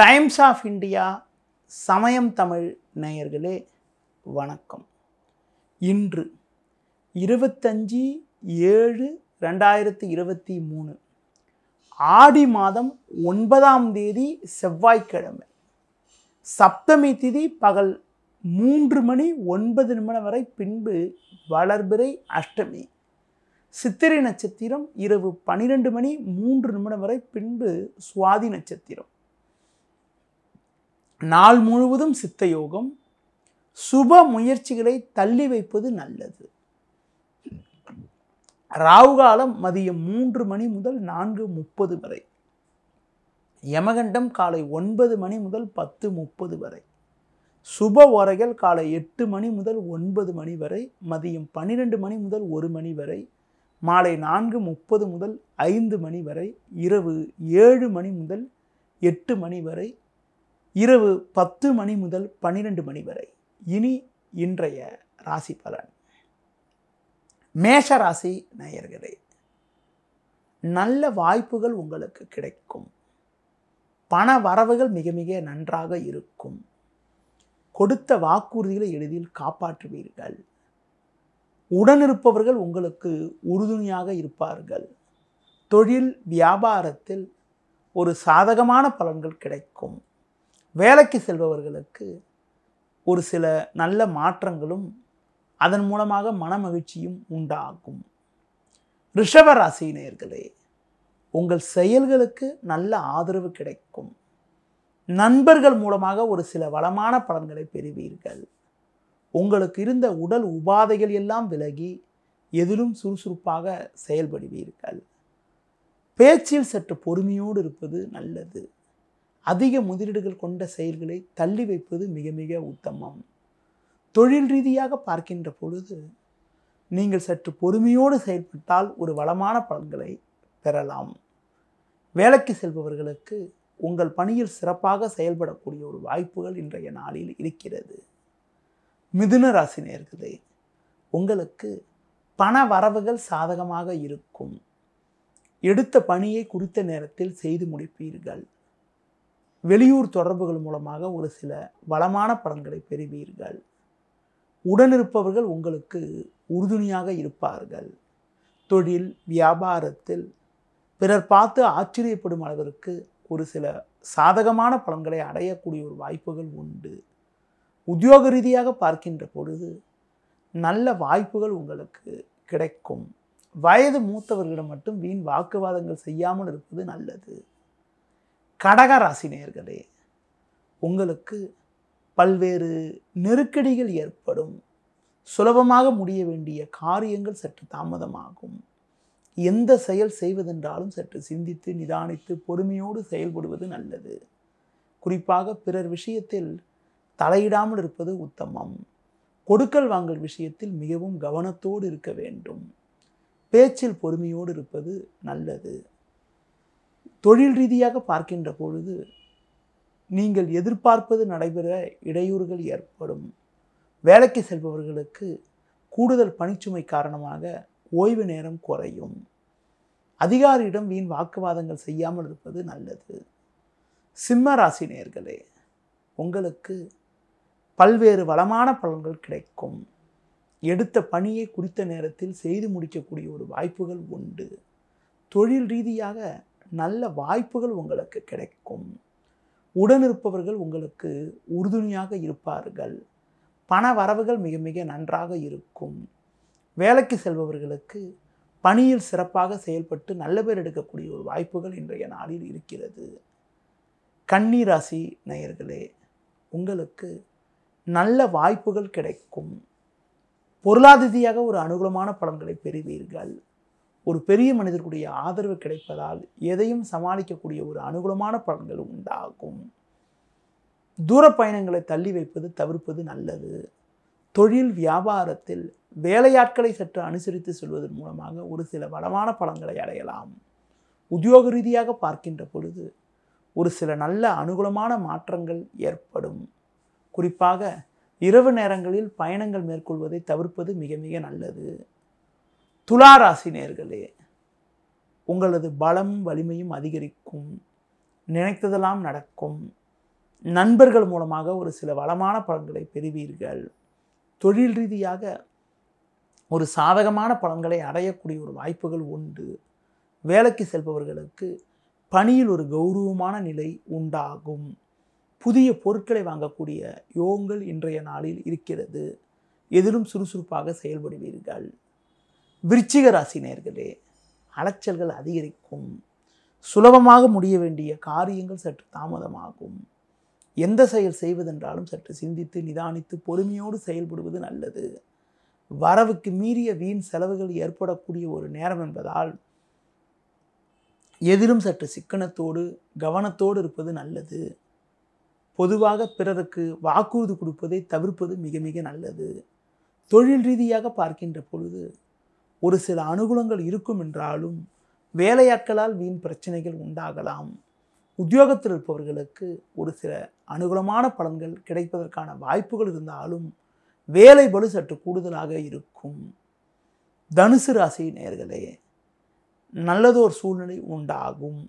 times of India சமயம் தமிழ் நேயர்களே வணக்கம் இன்று இருபத்தஞ்சி ஏழு ரெண்டாயிரத்தி இருபத்தி மூணு ஆடி மாதம் ஒன்பதாம் தேதி செவ்வாய்க்கிழமை சப்தமி திதி பகல் மூன்று மணி ஒன்பது நிமிடம் வரை பின்பு வளர்பிறை அஷ்டமி சித்திரை நட்சத்திரம் இரவு பன்னிரெண்டு மணி மூன்று நிமிடம் வரை பின்பு சுவாதி நட்சத்திரம் நாள் முழுவதும் சித்த யோகம் சுப முயற்சிகளை தள்ளி வைப்பது நல்லது காலம் மதியம் மூன்று மணி முதல் நான்கு முப்பது வரை யமகண்டம் காலை ஒன்பது மணி முதல் பத்து முப்பது வரை சுப உரைகள் காலை எட்டு மணி முதல் ஒன்பது மணி வரை மதியம் பன்னிரெண்டு மணி முதல் ஒரு மணி வரை மாலை நான்கு முப்பது முதல் ஐந்து மணி வரை இரவு ஏழு மணி முதல் எட்டு மணி வரை இரவு பத்து மணி முதல் பன்னிரெண்டு மணி வரை இனி இன்றைய ராசி பலன் மேஷ ராசி நேயர்களே நல்ல வாய்ப்புகள் உங்களுக்கு கிடைக்கும் பண வரவுகள் மிக மிக நன்றாக இருக்கும் கொடுத்த வாக்குறுதிகளை எளிதில் காப்பாற்றுவீர்கள் உடனிருப்பவர்கள் உங்களுக்கு உறுதுணையாக இருப்பார்கள் தொழில் வியாபாரத்தில் ஒரு சாதகமான பலன்கள் கிடைக்கும் வேலைக்கு செல்பவர்களுக்கு ஒரு சில நல்ல மாற்றங்களும் அதன் மூலமாக மனமகிழ்ச்சியும் உண்டாகும் ரிஷபராசி நேர்களே உங்கள் செயல்களுக்கு நல்ல ஆதரவு கிடைக்கும் நண்பர்கள் மூலமாக ஒரு சில வளமான பலன்களை பெறுவீர்கள் உங்களுக்கு இருந்த உடல் உபாதைகள் எல்லாம் விலகி எதிலும் சுறுசுறுப்பாக செயல்படுவீர்கள் பேச்சில் சற்று பொறுமையோடு இருப்பது நல்லது அதிக முதலீடுகள் கொண்ட செயல்களை தள்ளி வைப்பது மிக மிக உத்தமம் தொழில் ரீதியாக பார்க்கின்ற பொழுது நீங்கள் சற்று பொறுமையோடு செயல்பட்டால் ஒரு வளமான பலன்களை பெறலாம் வேலைக்கு செல்பவர்களுக்கு உங்கள் பணியில் சிறப்பாக செயல்படக்கூடிய ஒரு வாய்ப்புகள் இன்றைய நாளில் இருக்கிறது மிதுன ராசி நேர்களே உங்களுக்கு பண வரவுகள் சாதகமாக இருக்கும் எடுத்த பணியை குறித்த நேரத்தில் செய்து முடிப்பீர்கள் வெளியூர் தொடர்புகள் மூலமாக ஒரு சில வளமான பலன்களை பெறுவீர்கள் உடனிருப்பவர்கள் உங்களுக்கு உறுதுணையாக இருப்பார்கள் தொழில் வியாபாரத்தில் பிறர் பார்த்து ஆச்சரியப்படும் அளவிற்கு ஒரு சில சாதகமான பலன்களை அடையக்கூடிய ஒரு வாய்ப்புகள் உண்டு உத்தியோக ரீதியாக பார்க்கின்ற பொழுது நல்ல வாய்ப்புகள் உங்களுக்கு கிடைக்கும் வயது மூத்தவர்களிடம் மட்டும் வீண் வாக்குவாதங்கள் செய்யாமல் இருப்பது நல்லது கடகராசி நேர்களே உங்களுக்கு பல்வேறு நெருக்கடிகள் ஏற்படும் சுலபமாக முடிய வேண்டிய காரியங்கள் சற்று தாமதமாகும் எந்த செயல் செய்வதென்றாலும் சற்று சிந்தித்து நிதானித்து பொறுமையோடு செயல்படுவது நல்லது குறிப்பாக பிறர் விஷயத்தில் தலையிடாமல் இருப்பது உத்தமம் கொடுக்கல் வாங்கல் விஷயத்தில் மிகவும் கவனத்தோடு இருக்க வேண்டும் பேச்சில் பொறுமையோடு இருப்பது நல்லது தொழில் ரீதியாக பார்க்கின்ற பொழுது நீங்கள் எதிர்பார்ப்பது நடைபெற இடையூறுகள் ஏற்படும் வேலைக்கு செல்பவர்களுக்கு கூடுதல் பணிச்சுமை காரணமாக ஓய்வு நேரம் குறையும் அதிகாரியிடம் வீண் வாக்குவாதங்கள் செய்யாமல் இருப்பது நல்லது சிம்ம ராசி நேர்களே உங்களுக்கு பல்வேறு வளமான பலன்கள் கிடைக்கும் எடுத்த பணியை குறித்த நேரத்தில் செய்து முடிக்கக்கூடிய ஒரு வாய்ப்புகள் உண்டு தொழில் ரீதியாக நல்ல வாய்ப்புகள் உங்களுக்கு கிடைக்கும் உடனிருப்பவர்கள் உங்களுக்கு உறுதுணையாக இருப்பார்கள் பண வரவுகள் மிக மிக நன்றாக இருக்கும் வேலைக்கு செல்பவர்களுக்கு பணியில் சிறப்பாக செயல்பட்டு நல்ல பேர் எடுக்கக்கூடிய ஒரு வாய்ப்புகள் இன்றைய நாளில் இருக்கிறது கன்னிராசி நேயர்களே உங்களுக்கு நல்ல வாய்ப்புகள் கிடைக்கும் பொருளாதார ஒரு அனுகூலமான பலன்களை பெறுவீர்கள் ஒரு பெரிய மனிதர்களுடைய ஆதரவு கிடைப்பதால் எதையும் சமாளிக்கக்கூடிய ஒரு அனுகூலமான பலன்கள் உண்டாகும் தூர பயணங்களை தள்ளி வைப்பது தவிர்ப்பது நல்லது தொழில் வியாபாரத்தில் வேலையாட்களை சற்று அனுசரித்து செல்வதன் மூலமாக ஒரு சில வளமான பலன்களை அடையலாம் உத்தியோக ரீதியாக பார்க்கின்ற பொழுது ஒரு சில நல்ல அனுகூலமான மாற்றங்கள் ஏற்படும் குறிப்பாக இரவு நேரங்களில் பயணங்கள் மேற்கொள்வதை தவிர்ப்பது மிக மிக நல்லது துளாராசி நேர்களே உங்களது பலம் வலிமையும் அதிகரிக்கும் நினைத்ததெல்லாம் நடக்கும் நண்பர்கள் மூலமாக ஒரு சில வளமான பலன்களை பெறுவீர்கள் தொழில் ரீதியாக ஒரு சாதகமான பலன்களை அடையக்கூடிய ஒரு வாய்ப்புகள் உண்டு வேலைக்கு செல்பவர்களுக்கு பணியில் ஒரு கௌரவமான நிலை உண்டாகும் புதிய பொருட்களை வாங்கக்கூடிய யோகங்கள் இன்றைய நாளில் இருக்கிறது எதிலும் சுறுசுறுப்பாக செயல்படுவீர்கள் விருச்சிக ராசி நேர்களே அலைச்சல்கள் அதிகரிக்கும் சுலபமாக முடிய வேண்டிய காரியங்கள் சற்று தாமதமாகும் எந்த செயல் செய்வதென்றாலும் சற்று சிந்தித்து நிதானித்து பொறுமையோடு செயல்படுவது நல்லது வரவுக்கு மீறிய வீண் செலவுகள் ஏற்படக்கூடிய ஒரு நேரம் என்பதால் எதிலும் சற்று சிக்கனத்தோடு கவனத்தோடு இருப்பது நல்லது பொதுவாக பிறருக்கு வாக்குறுதி கொடுப்பதை தவிர்ப்பது மிக மிக நல்லது தொழில் ரீதியாக பார்க்கின்ற பொழுது ஒரு சில அனுகூலங்கள் இருக்கும் என்றாலும் வேலையாட்களால் வீண் பிரச்சனைகள் உண்டாகலாம் உத்தியோகத்தில் இருப்பவர்களுக்கு ஒரு சில அனுகூலமான பலன்கள் கிடைப்பதற்கான வாய்ப்புகள் இருந்தாலும் வேலை பலு சற்று கூடுதலாக இருக்கும் தனுசு ராசி நேர்களே நல்லதோர் சூழ்நிலை உண்டாகும்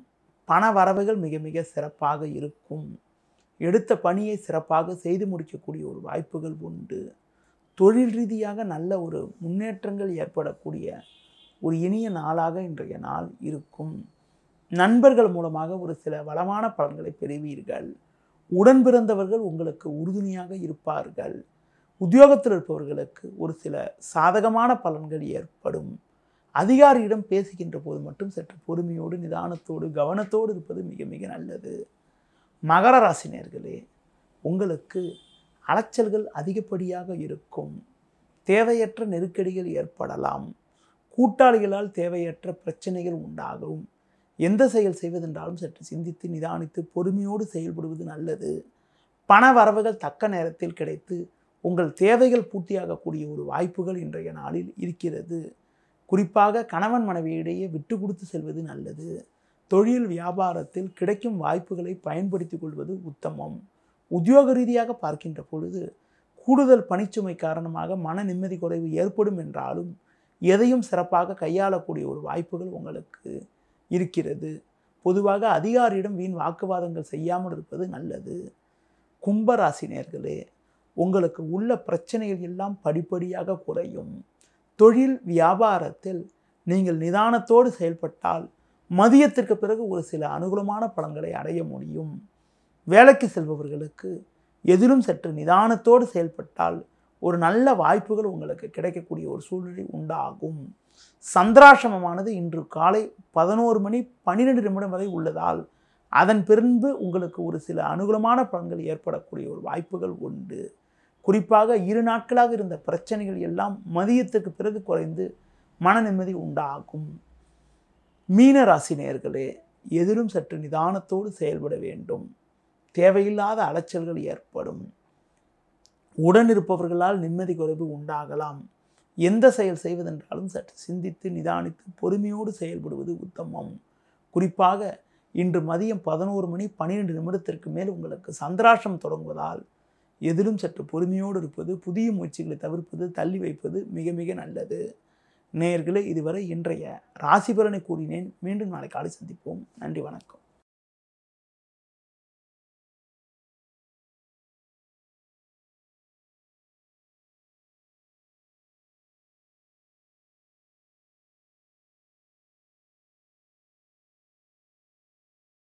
பண வரவுகள் மிக மிக சிறப்பாக இருக்கும் எடுத்த பணியை சிறப்பாக செய்து முடிக்கக்கூடிய ஒரு வாய்ப்புகள் உண்டு தொழில் ரீதியாக நல்ல ஒரு முன்னேற்றங்கள் ஏற்படக்கூடிய ஒரு இனிய நாளாக இன்றைய நாள் இருக்கும் நண்பர்கள் மூலமாக ஒரு சில வளமான பலன்களை பெறுவீர்கள் உடன் பிறந்தவர்கள் உங்களுக்கு உறுதுணையாக இருப்பார்கள் உத்தியோகத்தில் இருப்பவர்களுக்கு ஒரு சில சாதகமான பலன்கள் ஏற்படும் அதிகாரியிடம் பேசுகின்ற போது மட்டும் சற்று பொறுமையோடு நிதானத்தோடு கவனத்தோடு இருப்பது மிக மிக நல்லது மகர ராசினியர்களே உங்களுக்கு அலைச்சல்கள் அதிகப்படியாக இருக்கும் தேவையற்ற நெருக்கடிகள் ஏற்படலாம் கூட்டாளிகளால் தேவையற்ற பிரச்சனைகள் உண்டாகும் எந்த செயல் செய்வதென்றாலும் சற்று சிந்தித்து நிதானித்து பொறுமையோடு செயல்படுவது நல்லது பண வரவுகள் தக்க நேரத்தில் கிடைத்து உங்கள் தேவைகள் பூர்த்தியாகக்கூடிய ஒரு வாய்ப்புகள் இன்றைய நாளில் இருக்கிறது குறிப்பாக கணவன் மனைவியிடையே விட்டு கொடுத்து செல்வது நல்லது தொழில் வியாபாரத்தில் கிடைக்கும் வாய்ப்புகளை பயன்படுத்திக் கொள்வது உத்தமம் உத்தியோக ரீதியாக பார்க்கின்ற பொழுது கூடுதல் பணிச்சுமை காரணமாக மன நிம்மதி குறைவு ஏற்படும் என்றாலும் எதையும் சிறப்பாக கையாளக்கூடிய ஒரு வாய்ப்புகள் உங்களுக்கு இருக்கிறது பொதுவாக அதிகாரியிடம் வீண் வாக்குவாதங்கள் செய்யாமல் இருப்பது நல்லது கும்பராசி நேர்களே உங்களுக்கு உள்ள பிரச்சனைகள் எல்லாம் படிப்படியாக குறையும் தொழில் வியாபாரத்தில் நீங்கள் நிதானத்தோடு செயல்பட்டால் மதியத்திற்கு பிறகு ஒரு சில அனுகூலமான பலன்களை அடைய முடியும் வேலைக்கு செல்பவர்களுக்கு எதிலும் சற்று நிதானத்தோடு செயல்பட்டால் ஒரு நல்ல வாய்ப்புகள் உங்களுக்கு கிடைக்கக்கூடிய ஒரு சூழ்நிலை உண்டாகும் சந்திராசிரமமானது இன்று காலை பதினோரு மணி பன்னிரெண்டு நிமிடம் வரை உள்ளதால் அதன் பிறன்பு உங்களுக்கு ஒரு சில அனுகூலமான பலன்கள் ஏற்படக்கூடிய ஒரு வாய்ப்புகள் உண்டு குறிப்பாக இரு நாட்களாக இருந்த பிரச்சனைகள் எல்லாம் மதியத்துக்கு பிறகு குறைந்து மன நிம்மதி உண்டாகும் மீன ராசி நேர்களே எதிரும் சற்று நிதானத்தோடு செயல்பட வேண்டும் தேவையில்லாத அலைச்சல்கள் ஏற்படும் உடன் இருப்பவர்களால் நிம்மதி குறைவு உண்டாகலாம் எந்த செயல் செய்வதென்றாலும் சற்று சிந்தித்து நிதானித்து பொறுமையோடு செயல்படுவது உத்தமம் குறிப்பாக இன்று மதியம் பதினோரு மணி பன்னிரெண்டு நிமிடத்திற்கு மேல் உங்களுக்கு சந்திராஷ்டம் தொடங்குவதால் எதிலும் சற்று பொறுமையோடு இருப்பது புதிய முயற்சிகளை தவிர்ப்பது தள்ளி வைப்பது மிக மிக நல்லது நேர்களே இதுவரை இன்றைய ராசிபலனை கூறினேன் மீண்டும் நாளை காலை சந்திப்போம் நன்றி வணக்கம்